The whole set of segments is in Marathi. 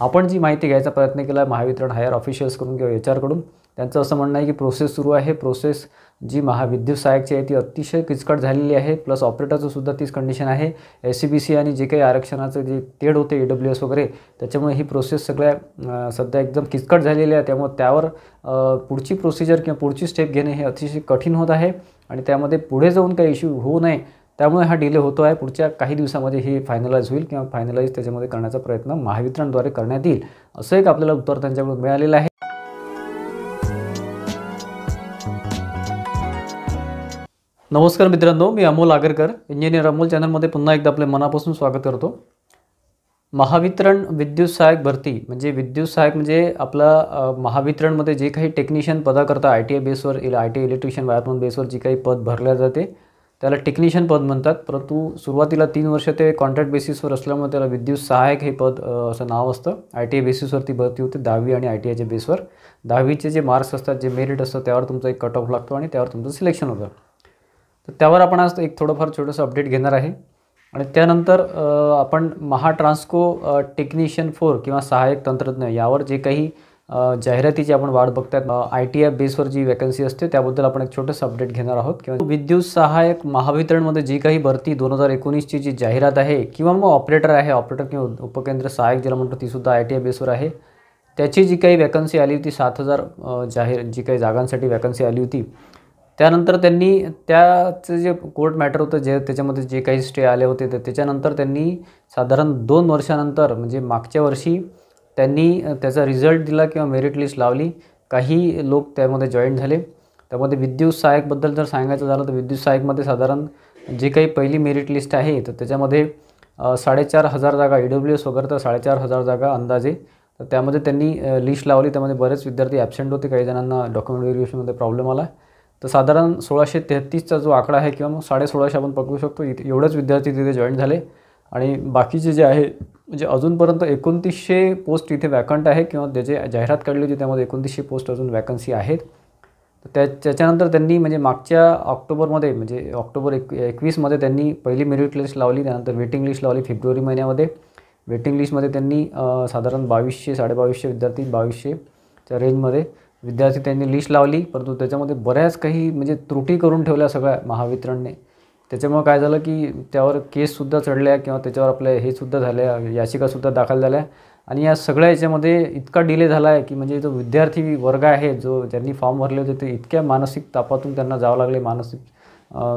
आपण जी माहिती घ्यायचा प्रयत्न केला महावितरण हायर करून किंवा एच आरकडून त्यांचं असं म्हणणं आहे की प्रोसेस सुरू आहे प्रोसेस जी महाविद्युत सहायकची आहे ती अतिशय किचकट झालेली आहे प्लस ऑपरेटरचंसुद्धा तीच कंडिशन आहे एस सी बी सी आणि जे काही आरक्षणाचं जे तेढ होते ई डब्ल्यू एस वगैरे त्याच्यामुळे ही प्रोसेस सगळ्या सध्या एकदम किचकट झालेली आहे त्यामुळे त्यावर पुढची प्रोसिजर किंवा पुढची स्टेप घेणे हे अतिशय कठीण होत आहे आणि त्यामध्ये पुढे जाऊन काही इश्यू होऊ नये त्यामुळे हा डिले होतो आहे पुढच्या काही दिवसामध्ये हे फायनलाइज होईल किंवा फायनलाइज त्याच्यामध्ये करण्याचा प्रयत्न महावितरणद्वारे करण्यात येईल असं एक आपल्याला उत्तर त्यांच्याकडून मिळालेलं आहे नमस्कार मित्रांनो मी अमोल आगरकर इंजिनियर अमोल चॅनलमध्ये पुन्हा एकदा आपले मनापासून स्वागत करतो महावितरण विद्युत सहायक भरती म्हणजे विद्युत सहाय्यक म्हणजे आपला महावितरणमध्ये जे काही टेक्निशियन पदाकरता आय टी आय बेसवर आय टी इलेक्ट्रिशियन वायरमन बेसवर जी काही पद भरल्या जाते त्याला टेक्निशियन पद म्हणतात परंतु सुरुवातीला तीन वर्ष ते कॉन्ट्रॅक्ट बेसिसवर असल्यामुळे त्याला विद्युत सहायक हे पद असं नाव असतं आय टी आय बेसिसवरती भरती होते दहावी आणि आय टी आयच्या बेसवर दहावीचे जे मार्क्स असतात जे मेरिट असतं त्यावर तुमचा एक कट ऑफ लागतो आणि त्यावर तुमचं सिलेक्शन होतं तर त्यावर आपण आज एक थोडंफार छोटंसं अपडेट घेणार आहे आणि त्यानंतर आपण महाट्रान्स्को टेक्निशियन फोर किंवा सहाय्यक तंत्रज्ञ यावर जे काही जाहिरातीची आपण वाढ बघतात आय टी एफ बेसवर जी वॅकन्सी असते त्याबद्दल आपण एक छोटंसं अपडेट घेणार आहोत किंवा विद्युत सहाय्यक महावितरणमध्ये जी काही भरती दोन हजार एकोणीसची जी जाहिरात आहे किंवा मग ऑपरेटर आहे ऑपरेटर किंवा उपकेंद्र सहायक ज्याला म्हणतो तीसुद्धा आय टी एफ बेसवर आहे त्याची जी काही वॅकन्सी आली होती सात हजार जाहीर जी काही जागांसाठी वॅकन्सी आली होती त्यानंतर त्यांनी त्याचं जे कोर्ट मॅटर होतं जे त्याच्यामध्ये जे काही स्टे आले होते तर त्याच्यानंतर त्यांनी साधारण दोन वर्षानंतर म्हणजे मागच्या वर्षी त्यांनी त्याचा रिझल्ट दिला किंवा मेरिट लिस्ट लावली काही लोक त्यामध्ये जॉईन झाले त्यामध्ये विद्युत सहायकबद्दल जर सांगायचं झालं तर विद्युत सहायकमध्ये साधारण जे काही पहिली मेरिट लिस्ट आहे तर त्याच्यामध्ये साडेचार हजार जागा ई डब्ल्यू एस वगैरे तर साडेचार हजार जागा अंदाजे तर त्यामध्ये त्यांनी लिस्ट लावली त्यामध्ये बरेच विद्यार्थी ॲबसेंट होते काही जणांना डॉक्युमेंट व्हेरिफिकेशनमध्ये प्रॉब्लेम आला तर साधारण सोळाशे तेहतीसचा जो आकडा आहे किंवा मग साडे सोळाशे आपण पकडू शकतो इथे एवढेच विद्यार्थी तिथे जॉईन झाले आणि बाकीचे जे आहे म्हणजे अजूनपर्यंत एकोणतीसशे पोस्ट इथे वॅकंट आहे किंवा त्याचे जाहिरात काढली होती त्यामध्ये एकोणतीसशे पोस्ट अजून वॅकन्सी आहेत त्या त्याच्यानंतर त्यांनी म्हणजे मागच्या ऑक्टोबरमध्ये म्हणजे ऑक्टोबर एक एकवीसमध्ये त्यांनी पहिली मेरिट लिस्ट लावली त्यानंतर वेटिंग लिस्ट लावली फेब्रुवारी महिन्यामध्ये वेटिंग लिस्टमध्ये त्यांनी साधारण बावीसशे साडेबावीसशे विद्यार्थी बावीसशेच्या रेंजमध्ये विद्यार्थी त्यांनी लिस्ट लावली परंतु त्याच्यामध्ये बऱ्याच काही म्हणजे त्रुटी करून ठेवल्या सगळ्या महावितरणने त्याच्यामुळं काय झालं की त्यावर केससुद्धा चढल्या किंवा त्याच्यावर आपल्या हेसुद्धा झाल्या याचिकासुद्धा दाखल झाल्या आणि या सगळ्या याच्यामध्ये इतका डिले झाला आहे की म्हणजे जो विद्यार्थी वर्ग आहे जो ज्यांनी फॉर्म भरले होते ते इतक्या मानसिक तापातून त्यांना जावं लागले मानसिक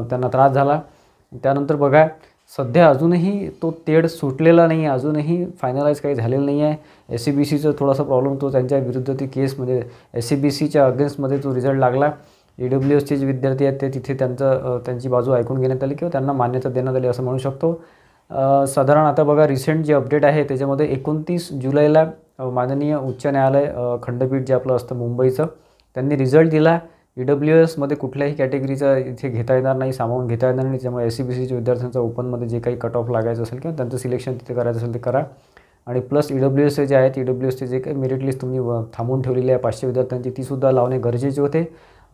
त्यांना त्रास झाला त्यानंतर बघा सध्या अजूनही तो तेढ सुटलेला नाही आहे अजूनही फायनलाईज काही झालेलं नाही आहे एस सी बी सीचा थोडासा प्रॉब्लेम तो त्यांच्या विरुद्ध ती केस म्हणजे एस सी बी सीच्या अगेन्स्टमध्ये तो रिझल्ट लागला ई डब्ल्यू एसचे जे विद्यार्थी आहेत ते तिथे त्यांचं त्यांची बाजू ऐकून घेण्यात आली किंवा त्यांना मान्यता देण्यात आली असं म्हणू शकतो साधारण आता बघा रिसेंट जे अपडेट आहे त्याच्यामध्ये एकोणतीस जुलैला माननीय उच्च न्यायालय खंडपीठ जे आपलं असतं मुंबईचं त्यांनी रिझल्ट दिला ई डब्ल्यू एसमध्ये कुठल्याही कॅटेगरीचा इथे घेता येणार नाही सामावून घेता येणार नाही त्यामुळे एस सी e बी सीच्या विद्यार्थ्यांचा ओपनमध्ये जे काही कट ऑफ लागायचं असेल किंवा त्यांचं सिलेक्शन तिथे करायचं असेल ते करा आणि प्लस ई डब्ल्यू एसचे जे आहेत ई e डब्ल्यू एसचे जे काही मेरिट लिस्ट तुम्ही थांबून ठेवलेली आहे पाचशे विद्यार्थ्यांची तीसुद्धा लावणे गरजेचे होते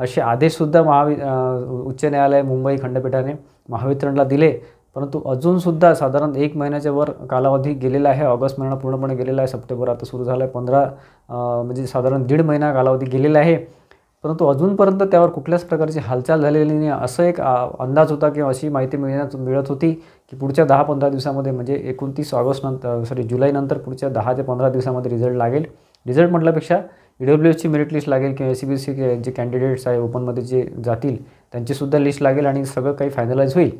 असे आदेशसुद्धा महावि उच्च न्यायालय मुंबई खंडपीठाने महावितरणला दिले परंतु अजूनसुद्धा साधारण एक महिन्याच्या वर कालावधी गेलेला आहे ऑगस्ट महिना पूर्णपणे गेलेला आहे सप्टेंबर आता सुरू झाला आहे पंधरा म्हणजे साधारण दीड महिना कालावधी गेलेला आहे परंतु अजूनपर्यंत त्यावर कुठल्याच प्रकारची हालचाल झालेली नाही असं एक अंदाज होता किंवा अशी माहिती मिळण्यात मिळत होती की पुढच्या दहा पंधरा दिवसामध्ये म्हणजे एकोणतीस ऑगस्ट नंतर सॉरी जुलैनंतर पुढच्या दहा ते पंधरा दिवसामध्ये रिझल्ट लागेल रिझल्ट म्हटल्यापेक्षा डब्ल्यू एसची मेरिट लिस्ट लागेल किंवा एस बी सी जे कॅन्डिडेट्स आहे ओपनमध्ये जे जातील त्यांचीसुद्धा लिस्ट लागेल आणि सगळं काही फायनलाइज होईल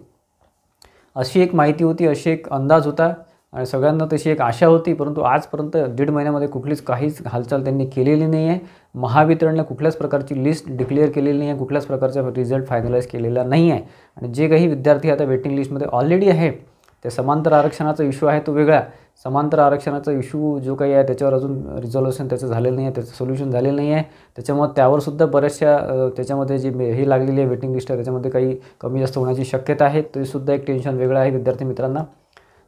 अशी एक माहिती होती अशी एक अंदाज होता आणि सगळ्यांना तशी एक आशा होती परंतु आजपर्यंत दीड महिन्यामध्ये कुठलीच काहीच हालचाल त्यांनी केलेली नाही आहे महावितरणला कुठल्याच प्रकारची लिस्ट डिक्लेअर केलेली नाही आहे कुठल्याच प्रकारचा रिझल्ट फायनलाईज केलेला नाही आहे आणि जे काही विद्यार्थी आता वेटिंग लिस्टमध्ये ऑलरेडी आहे त्या समांतर आरक्षणाचा इश्यू आहे तो वेगळा समांतर आरक्षणाचा इशू जो काही आहे त्याच्यावर अजून रिझॉल्युशन त्याचं झालेलं नाही आहे त्याचं सोल्युशन झालेलं नाही आहे त्याच्यामुळे त्यावरसुद्धा बऱ्याचशा त्याच्यामध्ये जी हे लागलेली आहे वेटिंग लिस्ट आहे त्याच्यामध्ये काही कमी जास्त होण्याची शक्यता आहे तरीसुद्धा एक टेन्शन वेगळं आहे विद्यार्थी मित्रांना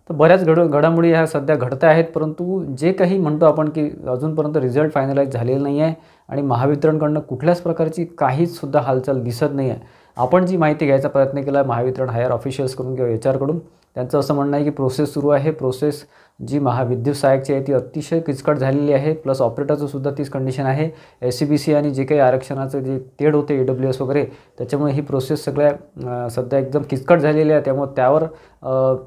तर बऱ्याच घड घडामोडी ह्या सध्या घडत्या आहेत परंतु जे काही म्हणतो आपण की अजूनपर्यंत रिझल्ट फायनलाईज झालेलं नाही आहे आणि महावितरणकडनं कुठल्याच प्रकारची काहीचसुद्धा हालचाल दिसत नाही आहे आपण जी माहिती घ्यायचा प्रयत्न केला महावितरण हायर ऑफिशियल्सकडून किंवा एच आरकडून त्यांचं असं म्हणणं आहे की प्रोसेस सुरू आहे प्रोसेस जी महाविद्युत सहायकची आहे ती अतिशय किचकट झालेली आहे प्लस ऑपरेटरचं सुद्धा तीच कंडिशन आहे एस सी बी सी आणि जे काही आरक्षणाचं जे तेढ होते ई डब्ल्यू एस वगैरे त्याच्यामुळे ही प्रोसेस सगळ्या सध्या एकदम किचकट झालेली आहे त्यामुळे त्यावर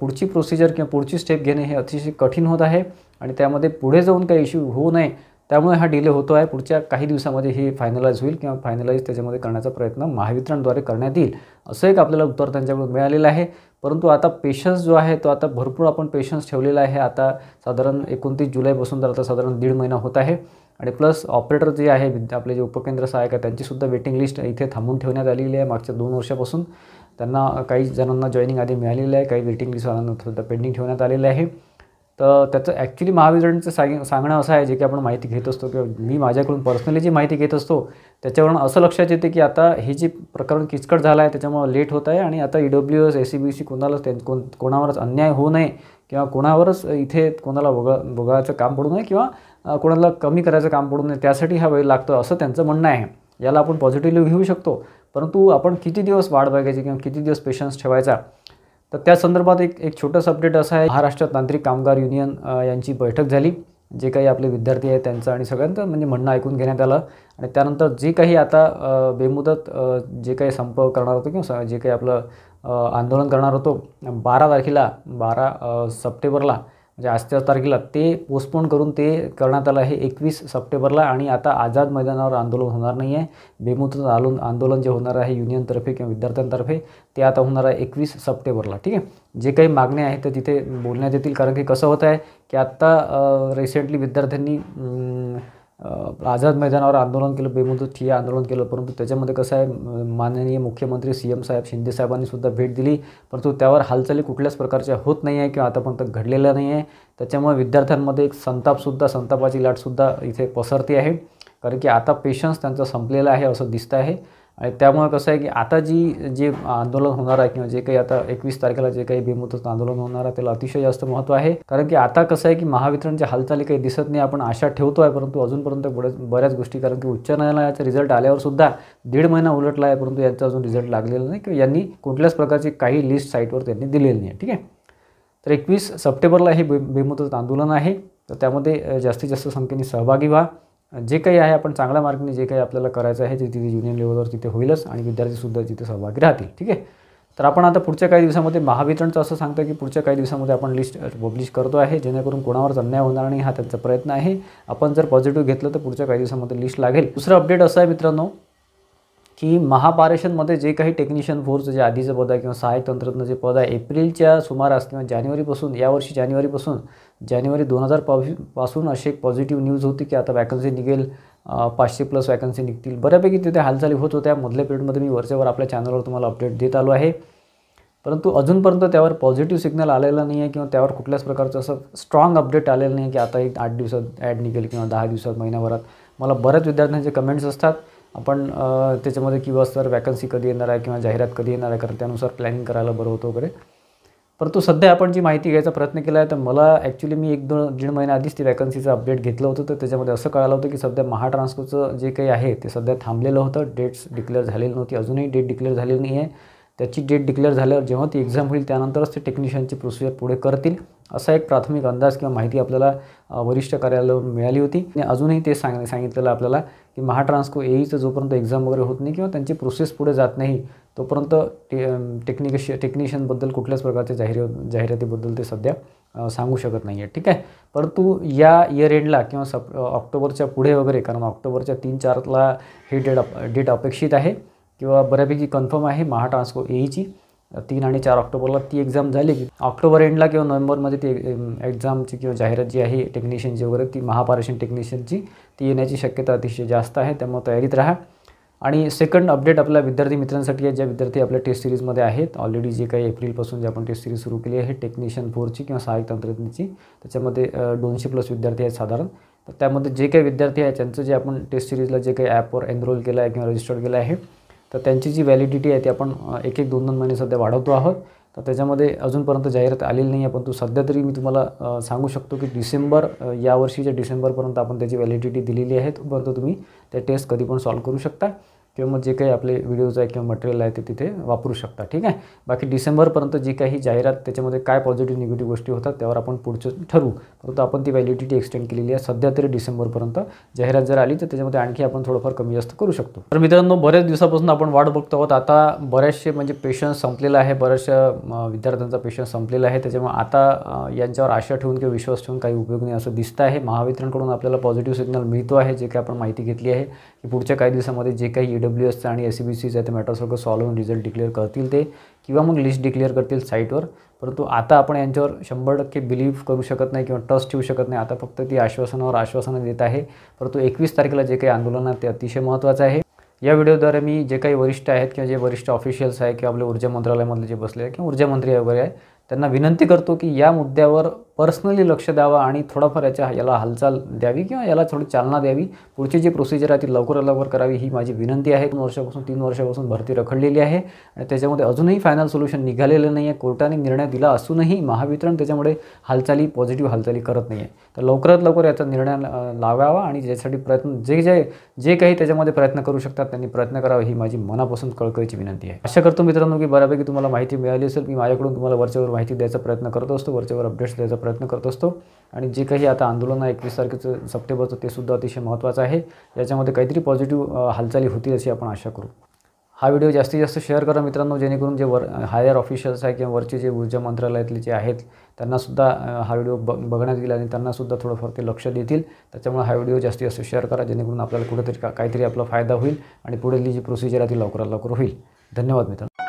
पुढची प्रोसिजर किंवा पुढची स्टेप घेणे हे अतिशय कठीण होत आहे आणि त्यामध्ये पुढे जाऊन काही इश्यू होऊ नये त्यामुळे हा डिले होतो आहे पुढच्या काही दिवसामध्ये हे फायनलाईज होईल किंवा फायनलाईज त्याच्यामध्ये करण्याचा प्रयत्न महावितरणद्वारे करण्यात येईल असं एक आपल्याला उत्तर त्यांच्याकडून मिळालेलं आहे परंतु आता पेशन्स जो आहे तो आता भरपूर आपण पेशन्स ठेवलेला आहे आता साधारण एकोणतीस जुलैपासून तर आता साधारण दीड महिना होत आहे आणि प्लस ऑपरेटर जे आहे आपले जे उपकेंद्र सहायक आहेत त्यांचीसुद्धा वेटिंग लिस्ट इथे थांबून ठेवण्यात आलेली आहे मागच्या दोन वर्षापासून त्यांना काही जणांना जॉईनिंग आधी मिळालेलं आहे काही वेटिंग लिस्ट सुद्धा पेंडिंग ठेवण्यात आलेलं आहे तर त्याचं ॲक्च्युली महावितरणचं सांग सांगणं असं आहे जे की आपण माहिती घेत असतो किंवा मी माझ्याकडून पर्सनली जी माहिती घेत असतो त्याच्यावरून असं लक्षात येते की आता हे जे प्रकरण किचकट झालं आहे त्याच्यामुळं लेट होत आहे आणि आता E W S A C B C कोणालाच त्यां कोण कोणावरच अन्याय होऊ नये किंवा कोणावरच इथे कोणाला वग वगळायचं काम पडू नये किंवा कोणाला कमी करायचं काम पडू नये त्यासाठी हा वेळ लागतो असं त्यांचं म्हणणं आहे याला आपण पॉझिटिव्हली घेऊ शकतो परंतु आपण किती दिवस वाढ बघायची किंवा किती दिवस पेशन्स ठेवायचा तर त्या संदर्भात एक एक छोटंसं अपडेट असं आहे महाराष्ट्र तांत्रिक कामगार युनियन यांची बैठक झाली जे काही आपले विद्यार्थी आहेत त्यांचं आणि सगळ्यांचं म्हणजे म्हणणं ऐकून घेण्यात आलं आणि त्यानंतर जे काही आता बेमुदत जे काही संप करणार होतो किंवा जे काही आपलं आंदोलन करणार होतो बारा तारखेला बारा सप्टेंबरला म्हणजे आजच्या तारखेला ते पोस्टपोन करून ते करण्यात आलं आहे एकवीस सप्टेंबरला आणि आता आझाद मैदानावर आंदोलन होणार नाही आहे बेमुदत आंदोलन आंदोलन जे होणार आहे युनियनतर्फे किंवा विद्यार्थ्यांतर्फे ते आता होणार आहे एकवीस सप्टेंबरला ठीक आहे जे काही मागण्या आहेत ते तिथे बोलण्यात येतील कारण की कसं होतं आहे की आत्ता रिसेंटली विद्यार्थ्यांनी आझाद मैदानावर आंदोलन केलं बेमुदत आहे आंदोलन केलं परंतु त्याच्यामध्ये कसं आहे माननीय मुख्यमंत्री सी एम साहेब शिंदेसाहेबांनी सुद्धा भेट दिली परंतु त्यावर हालचाली कुठल्याच प्रकारच्या होत नाही आहे किंवा आतापर्यंत घडलेल्या नाही आहे त्याच्यामुळे विद्यार्थ्यांमध्ये एक संतापसुद्धा संतापाची लाटसुद्धा इथे पसरते आहे कारण की आता पेशन्स त्यांचा संपलेला आहे असं दिसतं आहे आणि त्यामुळे कसं आहे की आता जी जे आंदोलन होणार आहे किंवा जे काही आता एकवीस तारखेला जे काही बेमुदत आंदोलन होणार आहे त्याला अतिशय जास्त महत्त्व आहे कारण की आता कसं आहे की महावितरणच्या हालचाली काही दिसत नाही आपण आशा ठेवतो आहे परंतु अजूनपर्यंत बऱ्याच बऱ्याच गोष्टी कारण की उच्च न्यायालयाचा रिझल्ट आल्यावर सुद्धा दीड महिना उलटला आहे परंतु यांचा अजून रिझल्ट लागलेला नाही किंवा यांनी कुठल्याच प्रकारची काही लिस्ट साईटवर त्यांनी दिलेली नाही ठीक आहे तर एकवीस सप्टेंबरला हे बे बेमुदत आंदोलन आहे तर त्यामध्ये जास्तीत जास्त संख्येने सहभागी व्हा जे काही आहे आपण चांगल्या मार्गाने जे काही आपल्याला करायचं आहे ते तिथे युनियन लेवलवर तिथे होईलच आणि विद्यार्थीसुद्धा तिथे सहभागी राहतील ठीक आहे तर आपण आता पुढच्या काही दिवसामध्ये महावितरणचं असं सांगतं की पुढच्या काही दिवसामध्ये आपण लिस्ट पब्लिश करतो आहे जेणेकरून कोणावरच अन्याय होणार नाही हा त्यांचा प्रयत्न आहे आपण जर पॉझिटिव्ह घेतलं तर पुढच्या काही दिवसामध्ये लिस्ट लागेल दुसरं अपडेट असं आहे मित्रांनो की महापारेषणमध्ये जे काही टेक्निशियन फोर्स जे आधीचं पद आहे किंवा सहाय्यक तंत्रज्ञ जे पद आहे एप्रिलच्या सुमारास किंवा जानेवारीपासून यावर्षी जानेवारीपासून जानेवारी दोन हजार पावी पासून अशी एक पॉझिटिव्ह न्यूज होती की आता वॅकन्सी निघेल पाचशे प्लस वॅकन्सी निघतील बऱ्यापैकी तिथे हालचाली होत होत्या मधल्या पिरियडमध्ये मी वरच्यावर आपल्या चॅनलवर तुम्हाला अपडेट देत आलो आहे परंतु अजूनपर्यंत त्यावर पॉझिटिव्ह सिग्नल आलेला नाही आहे किंवा त्यावर कुठल्याच प्रकारचं असं स्ट्रॉंग अपडेट आलेलं नाही की आता एक आठ दिवसात ॲड निघेल किंवा दहा दिवसात महिन्याभरात मला बऱ्याच विद्यार्थ्यांचे कमेंट्स असतात आपण त्याच्यामध्ये किंवा सर वॅकन्सी कधी येणार आहे किंवा जाहिरात कधी येणार आहे कारण त्यानुसार प्लॅनिंग करायला बरं होतं वगैरे परंतु सध्या आपण जी माहिती घ्यायचा प्रयत्न केला आहे तर मला ॲक्च्युली मी एक दोन दीड महिन्या आधीच ती वॅकन्सीचं अपडेट घेतलं होतं तर त्याच्यामध्ये असं कळालं होतं की सध्या महाट्रान्सफरचं जे काही आहे ते सध्या थांबलेलं होतं डेट्स डिक्लेअर झालेली नव्हती अजूनही डेट डिक्लेअर झालेली नाही आहे त्याची डेट डिक्लेअर झाल्यावर जेव्हा ती एक्झाम होईल त्यानंतरच ते टेक्निशियनची प्रोसिजर पुढे करतील असा एक प्राथमिक अंदाज किंवा माहिती आपल्याला वरिष्ठ कार्यालयावरून मिळाली होती आणि अजूनही ते सांग सांगितलेलं आपल्याला की महाट्रान्सको एईचं e जोपर्यंत एक्झाम वगैरे होत नाही किंवा त्यांची प्रोसेस पुढे जात नाही तोपर्यंत टे टेक्निकश टेक्निशियनबद्दल कुठल्याच प्रकारचे जाहिर जाहिरातीबद्दल ते सध्या सांगू शकत नाही आहे ठीक आहे परंतु या इयर एंडला किंवा सप ऑक्टोबरच्या पुढे वगैरे कारण ऑक्टोबरच्या तीन चारला हे डेट अप डेट अपेक्षित आहे किंवा बऱ्यापैकी कन्फर्म आहे महाट्रान्सको एईची तीन आणि चार ऑक्टोबरला ती एक्झाम झाली की ऑक्टोबर एंडला किंवा नोव्हेंबरमध्ये ती एक्झामची किंवा जाहिरात जी आहे टेक्निशियनची वगैरे ती महापारेषण टेक्निशियनची ती येण्याची शक्यता अतिशय जास्त आहे त्यामुळे तयारीत राहा आणि सेकंड अपडेट आपल्या विद्यार्थी मित्रांसाठी आहे ज्या विद्यार्थी आपल्या टेस्ट सिरीजमध्ये आहेत ऑलरेडी जे काही एप्रिलपासून जे आपण टेस्ट सिरीज सुरू केली आहे टेक्निशियन फोरची किंवा सहाय्यक तंत्रज्ञाची त्याच्यामध्ये दोनशे प्लस विद्यार्थी आहेत साधारण तर त्यामध्ये जे काही विद्यार्थी आहेत त्यांचं जे आपण टेस्ट सिरीजला जे काही ॲपवर एनरोल केलं आहे किंवा रजिस्टर्ड केलं आहे तर त्यांची जी व्हॅलिडिटी आहे ती आपण एक एक दोन दोन महिने सध्या वाढवतो आहोत तर त्याच्यामध्ये अजूनपर्यंत जाहिरात आलेली नाही आहे पण तो सध्या तरी मी तुम्हाला सांगू शकतो की डिसेंबर यावर्षीच्या डिसेंबरपर्यंत आपण त्याची व्हॅलिडिटी दिलेली आहे तोपर्यंत तुम्ही त्या टेस्ट कधी पण सॉल्व करू शकता किंवा मग जे काही आपले व्हिडिओज आहे किंवा मटेरियल आहे ते तिथे वापरू शकता ठीक आहे बाकी डिसेंबरपर्यंत जी काही जाहिरात त्याच्यामध्ये काय पॉझिटिव्ह निगेटिव्ह गोष्टी होतात त्यावर आपण पुढचं ठरवू परंतु आपण ती व्हॅलिडिटी एक्सटेंड केलेली आहे सध्या तरी डिसेंबरपर्यंत जाहिरात जर आली तर त्याच्यामध्ये आणखी आपण थोडंफार कमी जास्त करू शकतो तर मित्रांनो बऱ्याच दिवसापासून आपण वाट बघतो आहोत आता बऱ्याचशे म्हणजे पेशन्स संपलेला आहे बऱ्याचशा विद्यार्थ्यांचा पेशन्स संपलेला आहे त्याच्यामुळे आता यांच्यावर आशा ठेवून किंवा विश्वास ठेवून काही उपयोग नाही असं दिसतं आहे महावितरणकडून आपल्याला पॉझिटिव्ह सिग्नल मिळतो आहे जे काही आपण माहिती घेतली आहे की पुढच्या काही दिवसामध्ये जे काही ई e डब्ल्यू एसचं आणि एस सी बी सीचं ते मॅटर्स वगैरे सॉल्व्ह होऊन रिझल्ट डिक्लेअर करतील ते किंवा मग लिस्ट डिक्लेअर करतील साईटवर परंतु आता आपण यांच्यावर शंभर टक्के बिलीव्ह करू शकत नाही किंवा ट्रस्ट ठेवू शकत नाही आता फक्त ती आश्वासनावर आश्वासनं देत आहे परंतु एकवीस तारखेला जे काही आंदोलन आहे ते अतिशय महत्त्वाचं आहे या व्हिडिओद्वारे मी जे काही वरिष्ठ आहेत किंवा जे वरिष्ठ ऑफिशियल्स आहे किंवा आपले ऊर्जा मंत्रालयामधले जे बसले आहे किंवा ऊर्जामंत्री वगैरे आहे त्यांना विनंती करतो की या मुद्द्यावर पर्सनली लक्ष द्यावा आणि थोडाफार याच्या याला हालचाल द्यावी किंवा याला थोडी चालना द्यावी पुढची जी प्रोसिजर आहे ती लवकरात लवकर करावी ही माझी विनंती आहे दोन वर्षापासून तीन वर्षापासून भरती रखडलेली आहे आणि त्याच्यामध्ये अजूनही फायनल सोल्युशन निघालेलं नाही आहे कोर्टाने निर्णय दिला असूनही महावितरण त्याच्यामुळे हालचाली पॉझिटिव्ह हालचाली करत नाही आहे तर लवकरात लवकर याचा निर्णय लावावा आणि ज्यासाठी प्रयत्न जे जे जे काही त्याच्यामध्ये प्रयत्न करू शकतात त्यांनी प्रयत्न करावा ही माझी मनापासून कळकळीची विनंती आहे अशा करतो मित्रांनो की बऱ्यापैकी तुम्हाला माहिती मिळाली असेल मी माझ्याकडून तुम्हाला वरच्यावर माहिती द्यायचा प्रयत्न करत असतो वरच्यावर अपडेट्स द्यायचा प्रयत्न करत असतो आणि जे काही आता आंदोलन आहे एकवीस तारखेचं सप्टेंबरचं ते सुद्धा अतिशय महत्त्वाचं आहे याच्यामध्ये काहीतरी पॉझिटिव्ह हालचाली होतील अशी आपण आशा करू हा व्हिडिओ जास्तीत जास्त शेअर करा मित्रांनो जेणेकरून जे वर हायर ऑफिशियल्स आहे किंवा वरचे जे ऊर्जा मंत्रालयातले जे आहेत त्यांनासुद्धा हा व्हिडिओ ब बघण्यात येईल आणि त्यांनासुद्धा थोडंफार ते लक्ष देतील त्याच्यामुळे हा व्हिडिओ जास्तीत जास्त शेअर करा जेणेकरून आपल्याला कुठेतरी काहीतरी आपला फायदा होईल आणि पुढील जी प्रोसिजर आहे ती लवकरात लवकर होईल धन्यवाद मित्रांनो